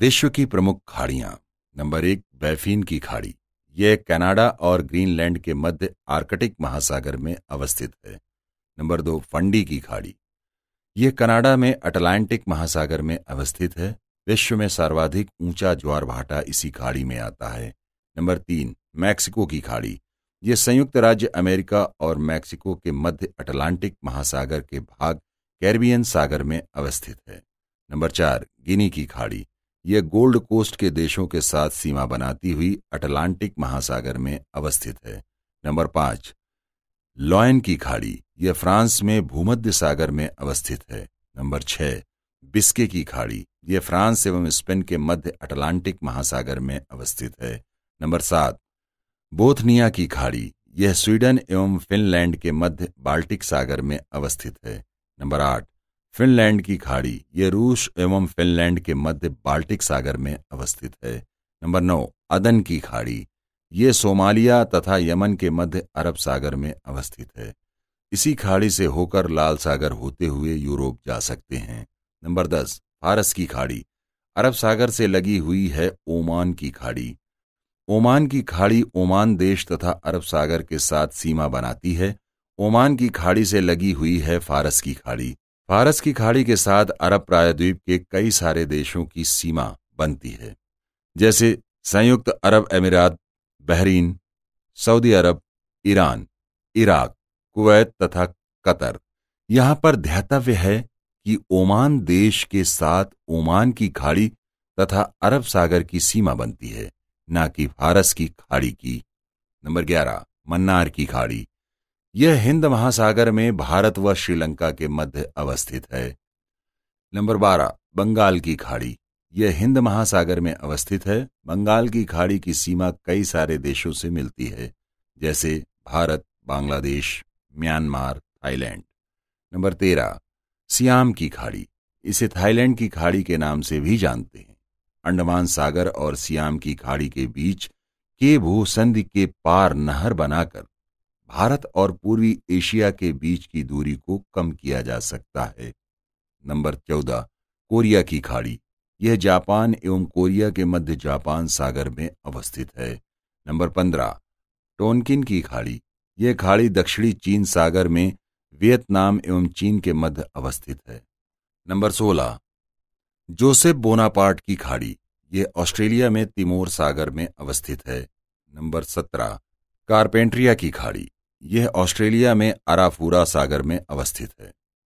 विश्व की प्रमुख खाड़ियां नंबर एक बैफीन की खाड़ी यह कनाडा और ग्रीनलैंड के मध्य आर्कटिक महासागर में अवस्थित है नंबर दो फंडी की खाड़ी यह कनाडा में अटलांटिक महासागर में अवस्थित है विश्व में सर्वाधिक ऊंचा ज्वार भाटा इसी खाड़ी में आता है नंबर तीन मैक्सिको की खाड़ी यह संयुक्त राज्य अमेरिका और मैक्सिको के मध्य अटलांटिक महासागर के भाग कैरबियन सागर में अवस्थित है नंबर चार गिनी की खाड़ी यह गोल्ड कोस्ट के देशों के साथ सीमा बनाती हुई अटलांटिक महासागर में अवस्थित है नंबर पांच लॉयन की खाड़ी यह फ्रांस में भूमध्य सागर में अवस्थित है नंबर छह बिस्के की खाड़ी यह फ्रांस एवं स्पेन के मध्य अटलांटिक महासागर में अवस्थित है नंबर सात बोथनिया की खाड़ी यह स्वीडन एवं फिनलैंड के मध्य बाल्टिक सागर में अवस्थित है नंबर आठ फिनलैंड की खाड़ी ये रूस एवं फिनलैंड के मध्य बाल्टिक सागर में अवस्थित है नंबर नौ अदन की खाड़ी ये सोमालिया तथा यमन के मध्य अरब सागर में अवस्थित है इसी खाड़ी से होकर लाल सागर होते हुए यूरोप जा सकते हैं नंबर दस फारस की खाड़ी अरब सागर से लगी हुई है ओमान की खाड़ी ओमान की खाड़ी ओमान देश तथा अरब सागर के साथ सीमा बनाती है ओमान की खाड़ी से लगी हुई है फारस की खाड़ी फारस की खाड़ी के साथ अरब प्रायद्वीप के कई सारे देशों की सीमा बनती है जैसे संयुक्त अरब अमीरात Bahrain Saudi Arab Iran Iraq Kuwait तथा कतर यहां पर ध्यातव्य है कि ओमान देश के साथ ओमान की खाड़ी तथा अरब सागर की सीमा बनती है न कि फारस की खाड़ी की नंबर ग्यारह मन्नार की खाड़ी यह हिंद महासागर में भारत व श्रीलंका के मध्य अवस्थित है नंबर बारह बंगाल की खाड़ी यह हिंद महासागर में अवस्थित है बंगाल की खाड़ी की सीमा कई सारे देशों से मिलती है जैसे Bharat Bangladesh Myanmar Thailand number तेरह सियाम की खाड़ी इसे थाईलैंड की खाड़ी के नाम से भी जानते हैं अंडमान सागर और सियाम की खाड़ी के बीच के संधि के पार नहर बनाकर भारत और पूर्वी एशिया के बीच की दूरी को कम किया जा सकता है नंबर चौदह कोरिया की खाड़ी यह जापान एवं कोरिया के मध्य जापान सागर में अवस्थित है नंबर पंद्रह टोनकिन की खाड़ी यह खाड़ी दक्षिणी चीन सागर में वियतनाम एवं चीन के मध्य अवस्थित है नंबर सोलह जोसेफ बोनापार्ट की खाड़ी यह ऑस्ट्रेलिया में तिमोर सागर में अवस्थित है नंबर सत्रह कारपेंट्रिया की खाड़ी यह ऑस्ट्रेलिया में अराफूरा सागर में अवस्थित है